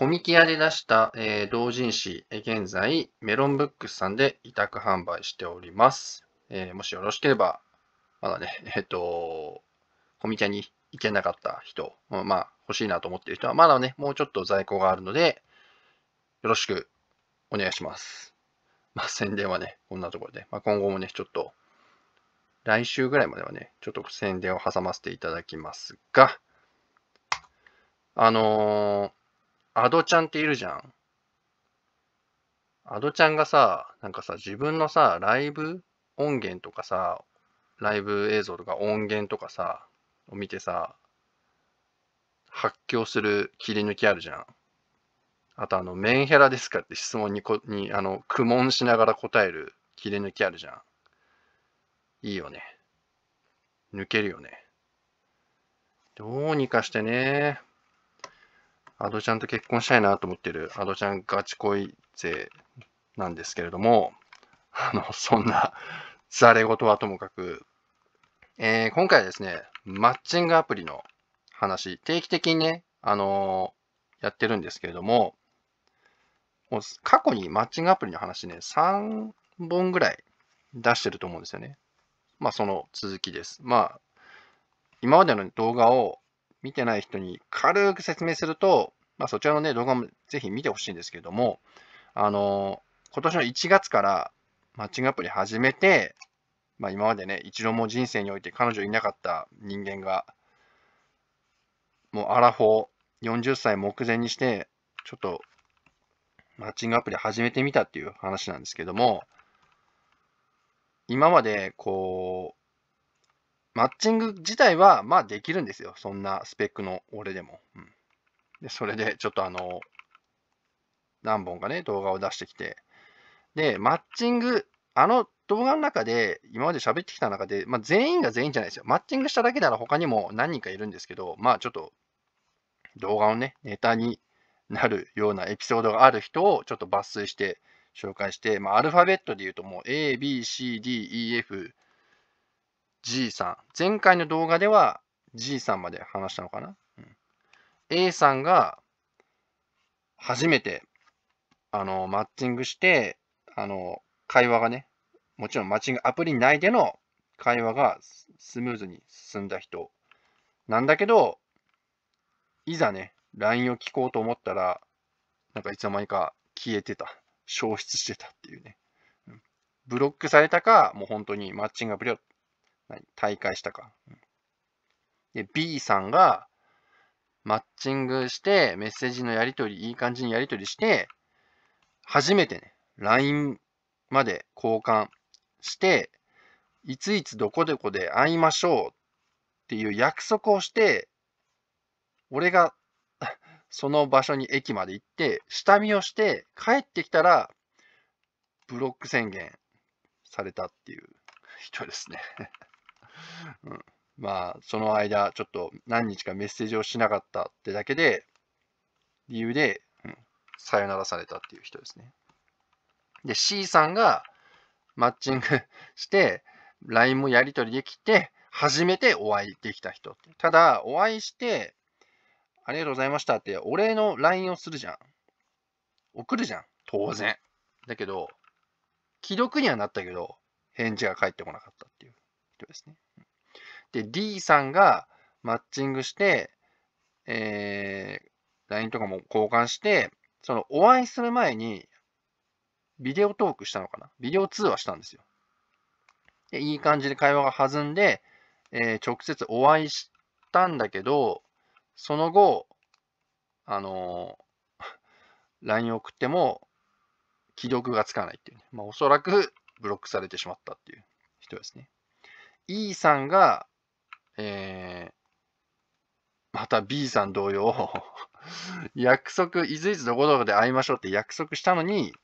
コミキアで出した、えー、同人誌、現在、メロンブックスさんで委託販売しております。えー、もしよろしければ、まだね、えっ、ー、と、コミキアに行けなかった人、まあ、欲しいなと思っている人は、まだね、もうちょっと在庫があるので、よろしくお願いします。まあ、宣伝はね、こんなところで、まあ、今後もね、ちょっと、来週ぐらいまではね、ちょっと宣伝を挟ませていただきますが、あのアドちゃんっているじゃん。アドちゃんがさ、なんかさ、自分のさ、ライブ音源とかさ、ライブ映像とか音源とかさ、を見てさ、発狂する切り抜きあるじゃん。あとあの、メンヘラですかって質問にこに、あの、苦悶しながら答える切り抜きあるじゃん。いいよね。抜けるよね。どうにかしてね。アドちゃんと結婚したいなと思ってる、アドちゃんガチ恋勢なんですけれども、あの、そんな、ざれ事はともかく、えー、今回はですね、マッチングアプリの話、定期的にね、あのー、やってるんですけれども、もう過去にマッチングアプリの話ね、3本ぐらい出してると思うんですよね。まあ、その続きです。まあ、今までの動画を見てない人に軽く説明すると、まあ、そちらの、ね、動画もぜひ見てほしいんですけども、あのー、今年の1月からマッチングアプリ始めて、まあ、今までね、一度も人生において彼女いなかった人間が、もうアラフォー、40歳目前にして、ちょっとマッチングアプリ始めてみたっていう話なんですけども、今までこう、マッチング自体は、まあできるんですよ。そんなスペックの俺でも。うん、で、それで、ちょっとあの、何本かね、動画を出してきて。で、マッチング、あの動画の中で、今まで喋ってきた中で、まあ全員が全員じゃないですよ。マッチングしただけなら他にも何人かいるんですけど、まあちょっと、動画をね、ネタになるようなエピソードがある人をちょっと抜粋して紹介して、まあアルファベットで言うともう A, B, C, D, E, F, G さん。前回の動画では G さんまで話したのかな、うん、?A さんが初めてあのマッチングして、あの会話がね、もちろんマッチングアプリ内での会話がスムーズに進んだ人なんだけど、いざね、LINE を聞こうと思ったら、なんかいつの間にか消えてた。消失してたっていうね。ブロックされたか、もう本当にマッチングアプリを退会したか。で、B さんが、マッチングして、メッセージのやり取り、いい感じにやり取りして、初めてね、LINE まで交換して、いついつどこどこで会いましょうっていう約束をして、俺が その場所に駅まで行って、下見をして帰ってきたら、ブロック宣言されたっていう人ですねうん、まあ、その間、ちょっと何日かメッセージをしなかったってだけで、理由で、うん、さよならされたっていう人ですね。で、C さんがマッチング して、LINE もやり取りできて、初めてお会いできた人。ただ、お会いして、ありがとうございましたって、お礼の LINE をするじゃん。送るじゃん。当然。だけど、既読にはなったけど、返事が返ってこなかったっていう人ですね。で、D さんがマッチングして、えー、LINE とかも交換して、そのお会いする前に、ビデオトークしたのかなビデオ通話したんですよ。でいい感じで会話が弾んで、えー、直接お会いしたんだけど、その後、あのー、LINE 送っても、既読がつかないっていう、ね、まあ、おそらくブロックされてしまったっていう人ですね。E さんがえー、また B さん同様、約束、いずいずどこどこで会いましょうって約束したのに、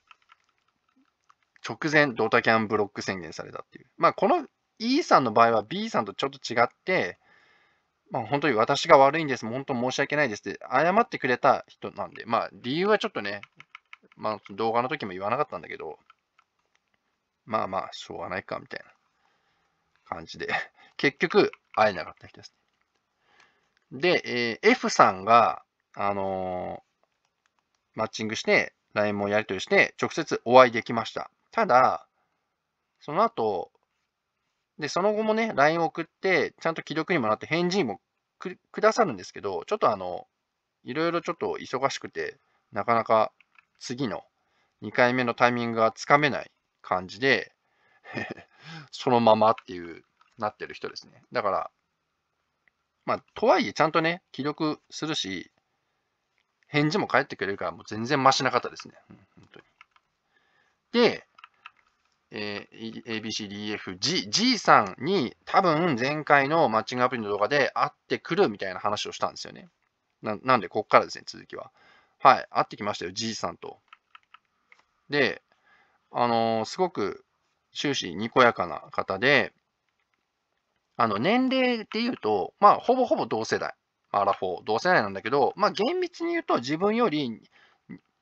直前、ドタキャンブロック宣言されたっていう。まあ、この E さんの場合は B さんとちょっと違って、まあ、本当に私が悪いんです、本当申し訳ないですって謝ってくれた人なんで、まあ、理由はちょっとね、まあ、動画の時も言わなかったんだけど、まあまあ、しょうがないか、みたいな感じで。結局、会えなかった人ですね。で、えー、F さんが、あのー、マッチングして、LINE もやり取りして、直接お会いできました。ただ、その後、で、その後もね、LINE を送って、ちゃんと既読にもなって返事もくださるんですけど、ちょっとあの、いろいろちょっと忙しくて、なかなか次の2回目のタイミングがつかめない感じで そのままっていうなってる人ですね。だから、まあ、とはいえちゃんとね、記録するし、返事も返ってくれるから、もう全然マシな方ですね。うん、本当にで、えー、ABCDEFG、G さんに多分前回のマッチングアプリの動画で会ってくるみたいな話をしたんですよね。ななんで、こっからですね、続きは。はい、会ってきましたよ、G さんと。で、あのー、すごく終始にこやかな方で、あの年齢ってうと、まあ、ほぼほぼ同世代、アラフォー、同世代なんだけど、まあ、厳密に言うと自分より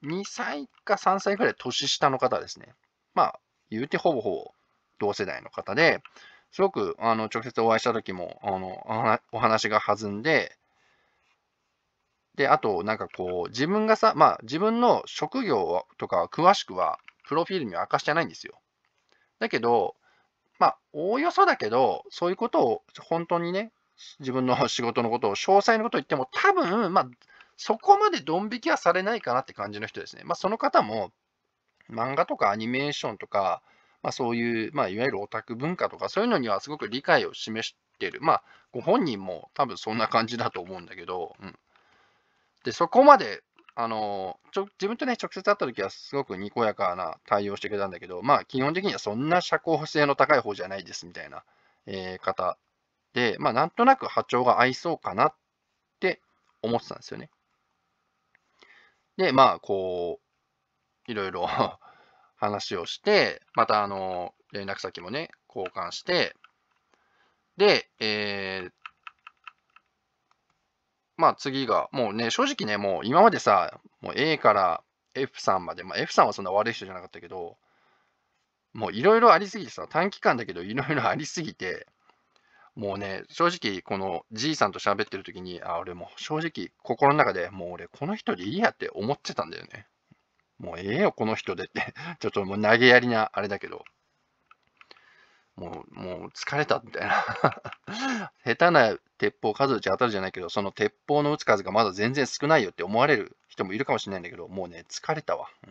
2歳か3歳ぐらい年下の方ですね。まあ、言うてほぼほぼ同世代の方で、すごくあの直接お会いした時もあのお話が弾んで、で、あと、なんかこう、自分がさ、まあ、自分の職業とか詳しくは、プロフィールには明かしてないんですよ。だけど、まあ、おおよそだけど、そういうことを本当にね、自分の 仕事のことを詳細のことを言っても、多分、まあ、そこまでドン引きはされないかなって感じの人ですね。まあ、その方も、漫画とかアニメーションとか、まあ、そういう、まあ、いわゆるオタク文化とか、そういうのにはすごく理解を示してる。まあ、ご本人も多分そんな感じだと思うんだけど、うん。で、そこまであのちょ自分とね、直接会った時はすごくにこやかな対応してくれたんだけど、まあ、基本的にはそんな社交性の高い方じゃないですみたいな、えー、方で、まあ、なんとなく波長が合いそうかなって思ってたんですよね。で、まあ、こう、いろいろ 話をして、また、あの、連絡先もね、交換して、で、えー、まあ次が、もうね、正直ね、もう今までさ、もう A から F さんまで、まあ、F さんはそんな悪い人じゃなかったけど、もういろいろありすぎてさ、短期間だけどいろいろありすぎて、もうね、正直、この G さんと喋ってる時に、あ、俺も正直、心の中でもう俺、この人でいいやって思ってたんだよね。もうええよ、この人でって ちょっともう投げやりな、あれだけど。もう、もう疲れたみたいな 下手な鉄砲数打ち当たるじゃないけど、その鉄砲の打つ数がまだ全然少ないよって思われる人もいるかもしれないんだけど、もうね、疲れたわ。うん、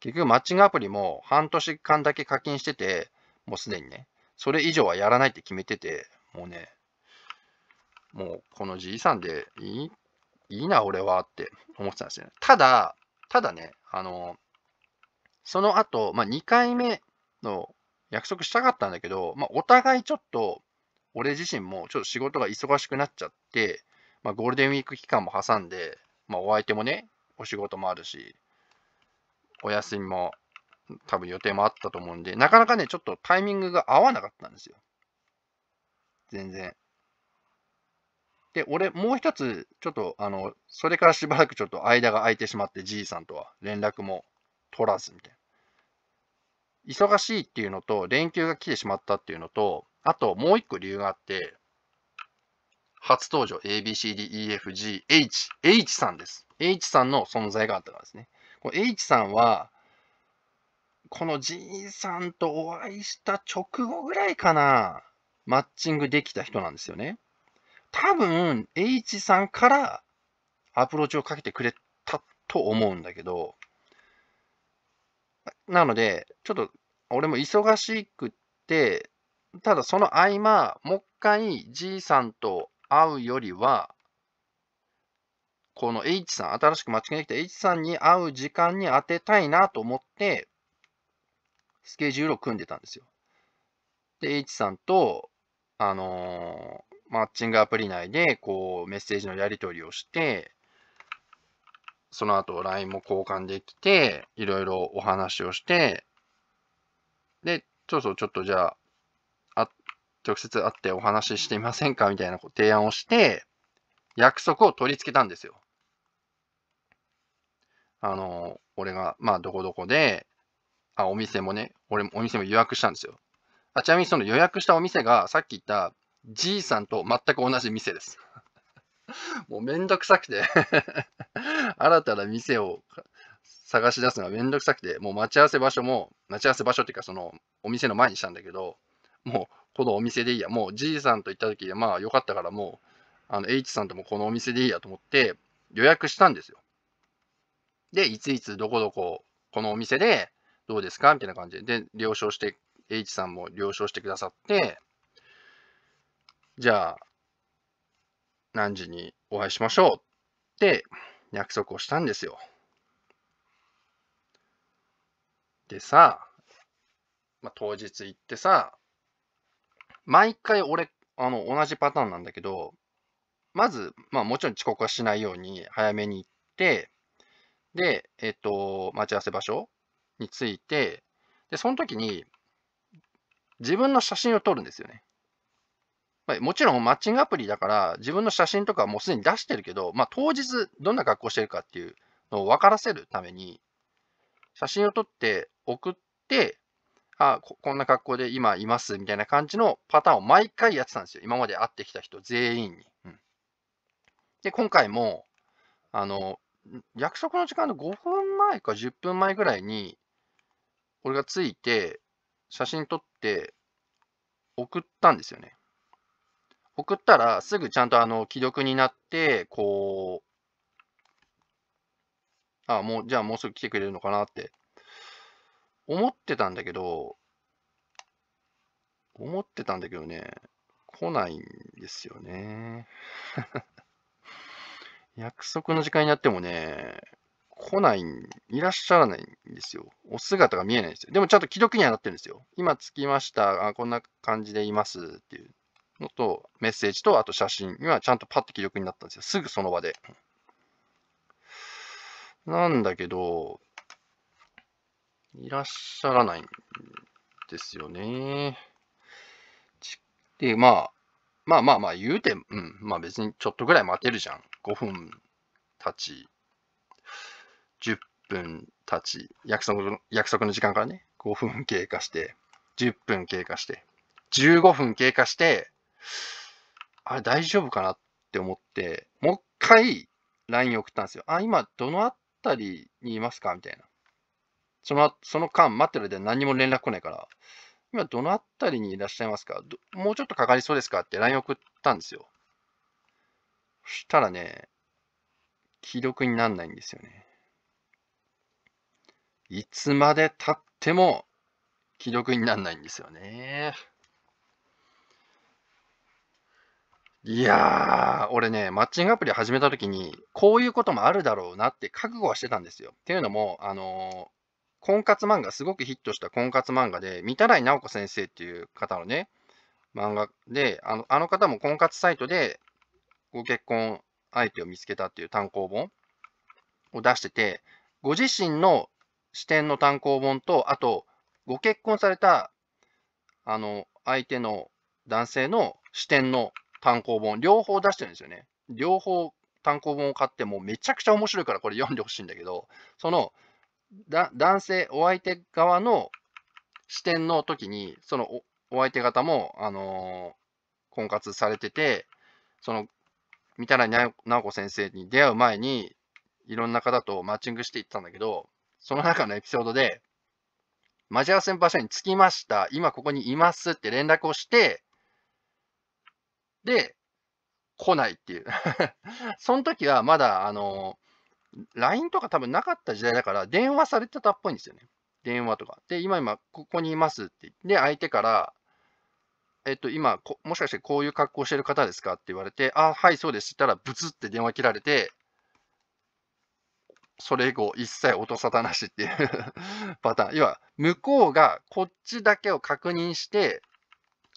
結局、マッチングアプリも半年間だけ課金してて、もうすでにね、それ以上はやらないって決めてて、もうね、もうこのじいさんでいいいいな、俺はって思ってたんですよね。ただ、ただね、あの、その後、まあ、2回目の約束したかったんだけど、まあ、お互いちょっと俺自身もちょっと仕事が忙しくなっちゃって、まあ、ゴールデンウィーク期間も挟んで、まあ、お相手もね、お仕事もあるし、お休みも多分予定もあったと思うんで、なかなかね、ちょっとタイミングが合わなかったんですよ。全然。で、俺、もう一つ、ちょっと、あの、それからしばらくちょっと間が空いてしまって、じいさんとは連絡も取らずみたいな。忙しいっていうのと、連休が来てしまったっていうのと、あと、もう一個理由があって、初登場 ABCDEFGH、H さんです。H さんの存在があったからですね。この H さんは、この G さんとお会いした直後ぐらいかな、マッチングできた人なんですよね。多分、H さんからアプローチをかけてくれたと思うんだけど、なので、ちょっと俺も忙しくて、ただその合間、もう一回 G さんと会うよりは、この H さん、新しくマッチングできた H さんに会う時間に当てたいなと思って、スケジュールを組んでたんですよ。で、H さんと、あのー、マッチングアプリ内で、こう、メッセージのやり取りをして、その後、LINE も交換できて、いろいろお話をして、で、そうそう、ちょっとじゃあ、直接会ってお話ししてみませんかみたいな提案をして、約束を取り付けたんですよ。あの、俺が、まあ、どこどこで、あ、お店もね、俺もお店も予約したんですよ。あちなみにその予約したお店が、さっき言ったじいさんと全く同じ店です。もうめんどくさくて 新たな店を探し出すのがめんどくさくて、もう待ち合わせ場所も、待ち合わせ場所っていうか、そのお店の前にしたんだけど、もうこのお店でいいや、もう G さんと行った時で、まあよかったからもう、あの H さんともこのお店でいいやと思って予約したんですよ。で、いついつどこどこ、このお店でどうですかみたいな感じで、で、了承して、H さんも了承してくださって、じゃあ、何時にお会いしましょうって約束をしたんですよ。でさ、まあ、当日行ってさ、毎回俺、あの、同じパターンなんだけど、まず、まあもちろん遅刻はしないように早めに行って、で、えっと、待ち合わせ場所について、で、その時に、自分の写真を撮るんですよね。もちろんマッチングアプリだから、自分の写真とかもうすでに出してるけど、まあ当日どんな格好してるかっていうのを分からせるために、写真を撮って送って、あこ、こんな格好で今いますみたいな感じのパターンを毎回やってたんですよ。今まで会ってきた人全員に。うん、で、今回も、あの、約束の時間の5分前か10分前ぐらいに、俺がついて、写真撮って、送ったんですよね。送ったら、すぐちゃんとあの既読になって、こう、あ、もう、じゃあもうすぐ来てくれるのかなって思ってたんだけど、思ってたんだけどね、来ないんですよね。約束の時間になってもね、来ない、いらっしゃらないんですよ。お姿が見えないんですよ。でもちゃんと既読にはなってるんですよ。今着きました。あこんな感じでいますっていうのと、メッセージと、あと写真にはちゃんとパッと既読になったんですよ。すぐその場で。なんだけど、いらっしゃらないんですよね。で、まあ、まあまあまあ言うて、うん、まあ別にちょっとぐらい待てるじゃん。5分たち、10分たち、約束の約束の時間からね、5分経過して、10分経過して、15分経過して、あれ大丈夫かなって思って、もう一回 LINE 送ったんですよ。あ、今どのあたりにいますかみたいな。その、その間待ってる間何も連絡来ないから、今どのあたりにいらっしゃいますかもうちょっとかかりそうですかって LINE 送ったんですよ。そしたらね、既読にならないんですよね。いつまで経っても既読にならないんですよね。いやー、俺ね、マッチングアプリ始めたときに、こういうこともあるだろうなって覚悟はしてたんですよ。っていうのも、あの婚活漫画、すごくヒットした婚活漫画で、三田洗直子先生っていう方のね、漫画で、あのあの方も婚活サイトでご結婚相手を見つけたっていう単行本を出してて、ご自身の視点の単行本と、あと、ご結婚された、あの、相手の男性の視点の単行本、両方出してるんですよね。両方単行本を買って、もうめちゃくちゃ面白いからこれ読んでほしいんだけど、その、だ男性、お相手側の視点の時に、そのお相手方も、あのー、婚活されてて、その、三谷直子先生に出会う前に、いろんな方とマッチングしていったんだけど、その中のエピソードで、待ち合わせの場所に着きました。今ここにいますって連絡をして、で、来ないっていう その時はまだ、あの、LINE とか多分なかった時代だから、電話されてたっぽいんですよね。電話とか。で、今今、ここにいますって言って、相手から、えっと、今、もしかしてこういう格好してる方ですかって言われて、あ、はい、そうですって言ったら、ブツって電話切られて、それ以降、一切音沙汰なしっていう パターン。要は、向こうがこっちだけを確認して、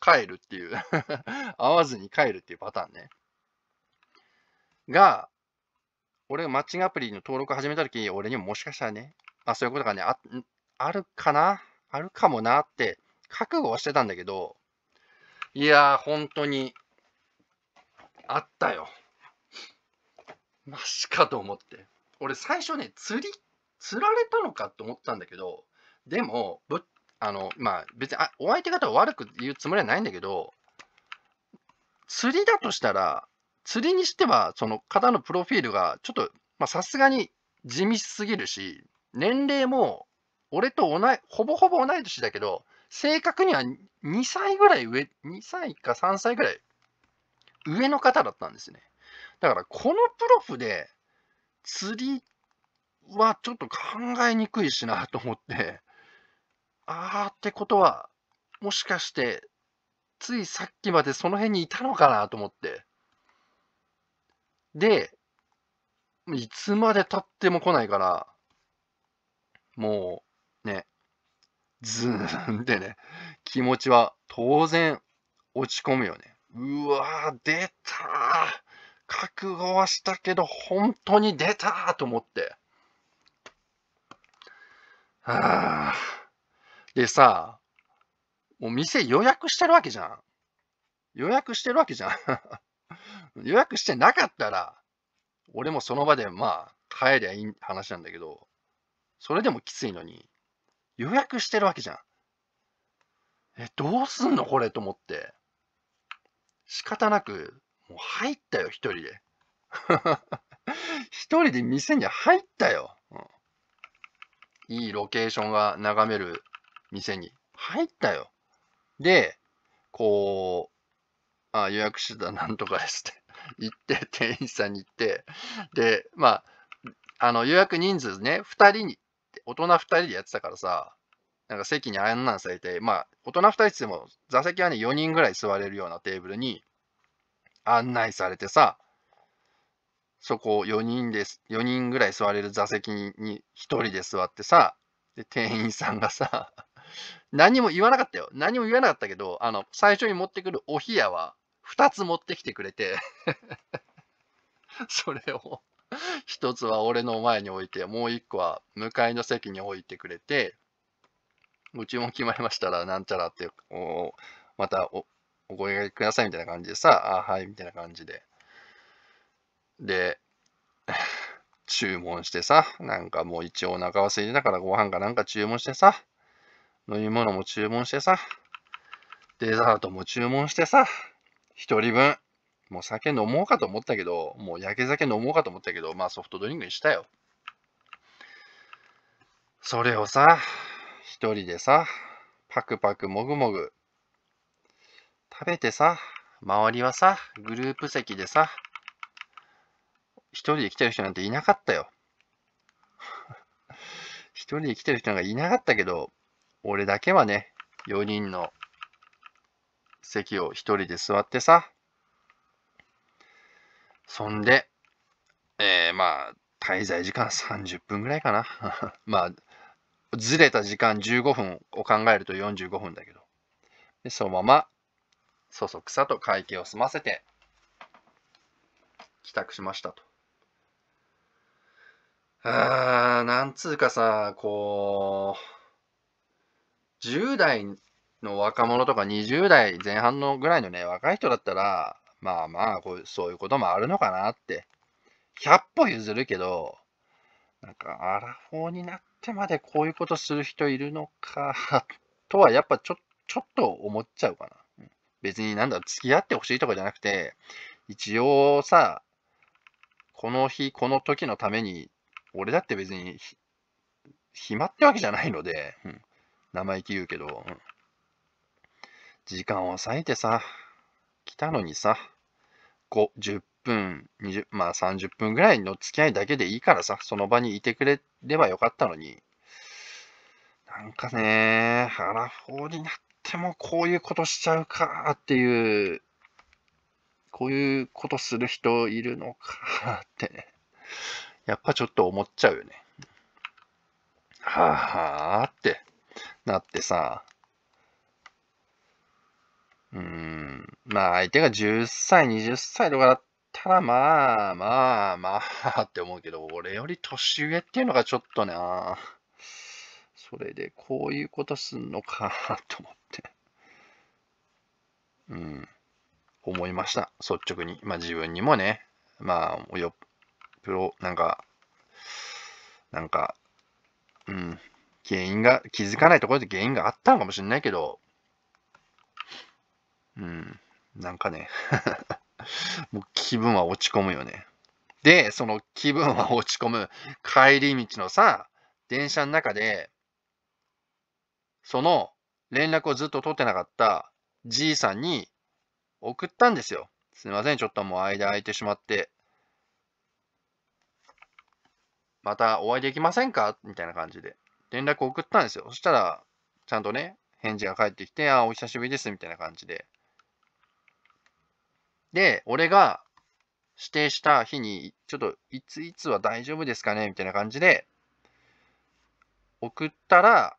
帰るっていう 会わずに帰るっていうパターンね。が、俺がマッチングアプリの登録始めた時、俺にももしかしたらね、まあそういうことがね、ああるかなあるかもなって覚悟はしてたんだけど、いやー、本当に、あったよ。マジかと思って。俺最初ね、釣り、釣られたのかと思ったんだけど、でも、ぶあの、まあ別にあ、お相手方を悪く言うつもりはないんだけど、釣りだとしたら、釣りにしては、その方のプロフィールがちょっと、まさすがに地味すぎるし、年齢も、俺と同い、ほぼほぼ同い年だけど、正確には2歳ぐらい上、2歳か3歳ぐらい上の方だったんですね。だから、このプロフで釣りはちょっと考えにくいしなと思って、あーってことは、もしかして、ついさっきまでその辺にいたのかなと思って。で、いつまで経っても来ないから、もう、ね、ズーンってね、気持ちは当然落ち込むよね。うわー、出たー覚悟はしたけど、本当に出たーと思って。はあ。でさ、もう店予約してるわけじゃん。予約してるわけじゃん。予約してなかったら、俺もその場で、まあ、帰りゃいい話なんだけど、それでもきついのに、予約してるわけじゃん。え、どうすんのこれと思って。仕方なく、もう入ったよ、一人で。一人で店に入ったよ、うん。いいロケーションが眺める店に入ったよ。で、こう、あ予約してたなんとかですって言 って、店員さんに行って、で、まあ、あの予約人数ね、2人に、大人2人でやってたからさ、なんか席にあんなんされて、まあ、大人2人っつっても、座席はね、4人ぐらい座れるようなテーブルに案内されてさ、そこを4人です、4人ぐらい座れる座席に1人で座ってさ、で、店員さんがさ、何も言わなかったよ。何も言わなかったけど、あの、最初に持ってくるお冷やは、2つ持ってきてくれて それを1つは俺の前に置いて、もう1個は向かいの席に置いてくれて、ご注文決まりましたら、なんちゃらって、おまたおお声がけくださいみたいな感じでさ、あはい、みたいな感じで。で、注文してさ、なんかもう一応お腹は空いてたからご飯かなんか注文してさ、飲み物も注文してさ、デザートも注文してさ、一人分。もう酒飲もうかと思ったけど、もう焼け酒飲もうかと思ったけど、まあソフトドリンクにしたよ。それをさ、一人でさ、パクパクもぐもぐ。食べてさ、周りはさ、グループ席でさ、一人で来てる人なんていなかったよ。一人で来てる人なんかいなかったけど、俺だけはね、4人の席を一人で座ってさ、そんで、えー、まあ、滞在時間30分ぐらいかな。まあ、ずれた時間15分を考えると45分だけど。で、そのまま、そそくさと会計を済ませて、帰宅しましたと。あー、なんつうかさ、こう、10代の若者とか20代前半のぐらいのね、若い人だったら、まあまあこう、そういうこともあるのかなって。100歩譲るけど、なんか、アラフォーになってまでこういうことする人いるのか とはやっぱちょ、ちょっと思っちゃうかな。別になんだ、付き合ってほしいとかじゃなくて、一応さ、この日、この時のために、俺だって別に、暇ってわけじゃないので、うん、生意気言うけど、うん時間を割いてさ、来たのにさ、5、10分、20、まあ30分ぐらいの付き合いだけでいいからさ、その場にいてくれればよかったのに、なんかね、腹法になってもこういうことしちゃうかっていう、こういうことする人いるのかってね、やっぱちょっと思っちゃうよね。はぁはあってなってさ、うん。まあ、相手が10歳、20歳とかだったら、まあ、まあ、まあ、って思うけど、俺より年上っていうのがちょっとな、それでこういうことすんのか、と思って。うん。思いました。率直に。まあ、自分にもね、まあ、よ、プロ、なんか、なんか、うん、原因が、気づかないところで原因があったのかもしれないけど、うん。なんかね もう気分は落ち込むよね。で、その気分は落ち込む帰り道のさ、電車の中で、その連絡をずっと取ってなかったじいさんに送ったんですよ。すいません、ちょっともう間空いてしまって。またお会いできませんかみたいな感じで。連絡を送ったんですよ。そしたら、ちゃんとね、返事が返ってきて、あ、お久しぶりです、みたいな感じで。で、俺が指定した日に、ちょっといついつは大丈夫ですかねみたいな感じで、送ったら、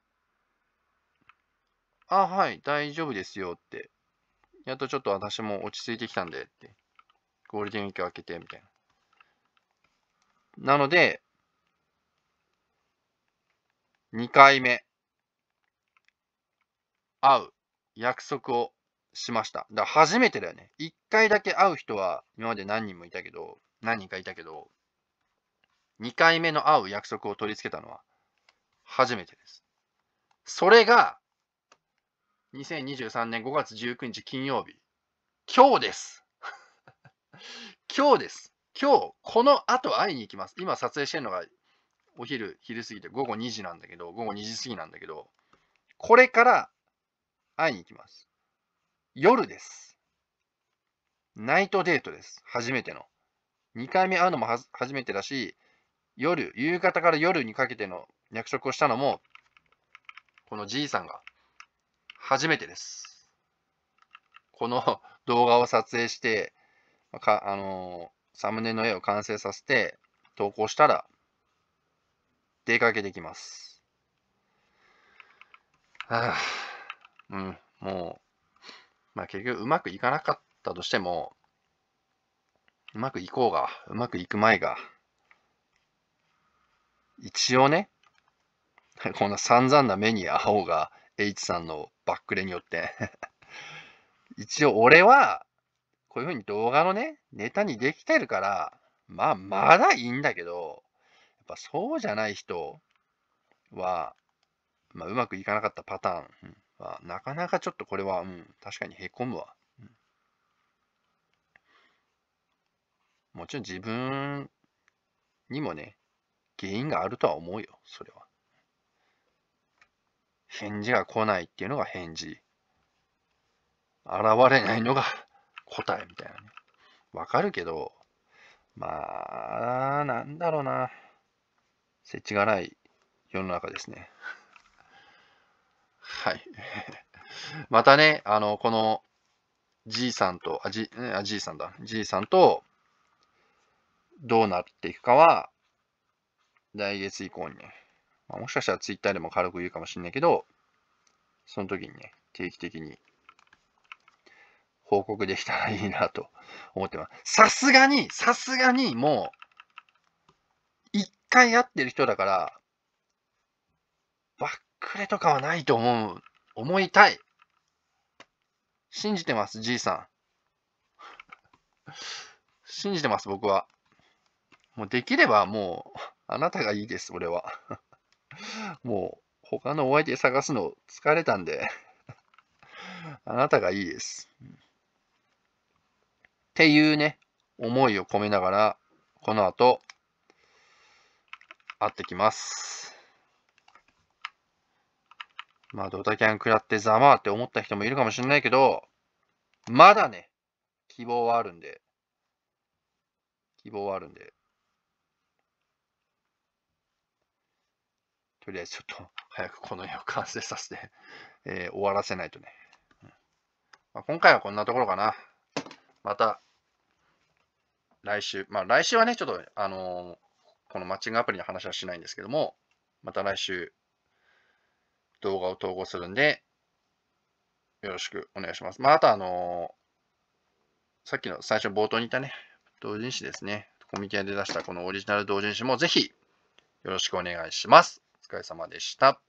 あ、はい、大丈夫ですよって。やっとちょっと私も落ち着いてきたんでって。ゴールデンウィーク明けて、みたいな。なので、2回目、会う、約束をしました。だから初めてだよね。一回だけ会う人は今まで何人もいたけど、何人かいたけど、2回目の会う約束を取り付けたのは初めてです。それが、2023年5月19日金曜日、今日です。今日です。今日、この後会いに行きます。今撮影してるのがお昼、昼過ぎて午後2時なんだけど、午後2時過ぎなんだけど、これから会いに行きます。夜です。ナイトデートです。初めての。2回目会うのも初めてだし、夜、夕方から夜にかけての約束をしたのも、このじいさんが初めてです。この 動画を撮影して、かあのー、サムネの絵を完成させて投稿したら、出かけてきます。はあ、うん、もうまあ結局うまくいかなかったとしても、うまくいこうが、うまくいく前が、一応ね、こんな散々な目に遭おうが、H さんのバックレによって 一応俺は、こういうふうに動画のね、ネタにできてるから、まあまだいいんだけど、やっぱそうじゃない人は、まあうまくいかなかったパターン、あ、なかなかちょっとこれは、うん、確かにへこむわ。うん、もちろん自分にもね、原因があるとは思うよ、それは。返事が来ないっていうのが返事。現れないのが 答えみたいなね。わかるけど、まあ、なんだろうな。せちがない世の中ですね。はい。またね、あの、この、じいさんと、あ、じ、あ、じいさんだ。じいさんと、どうなっていくかは、来月以降にね、まあ、もしかしたらツイッターでも軽く言うかもしんないけど、その時にね、定期的に報告できたらいいなと 思ってます。さすがに、さすがにもう、一回会ってる人だから、くれとかはないと思う。思いたい。信じてます、じいさん。信じてます、僕は。もうできればもう、あなたがいいです、俺は。もう、他のお相手探すの疲れたんで あなたがいいです。っていうね、思いを込めながら、この後、会ってきます。まあ、ドタキャン食らってざまって思った人もいるかもしれないけど、まだね、希望はあるんで、希望はあるんで、とりあえずちょっと早くこの絵を完成させて、えー、終わらせないとね。うん、まあ、今回はこんなところかな。また、来週、まあ来週はね、ちょっと、あのー、このマッチングアプリの話はしないんですけども、また来週動画を投稿するんで、よろしくお願いします。まあ、あとあのー、さっきの最初冒頭にいたね、同人誌ですね。コミケで出したこのオリジナル同人誌もぜひよろしくお願いします。お疲れ様でした。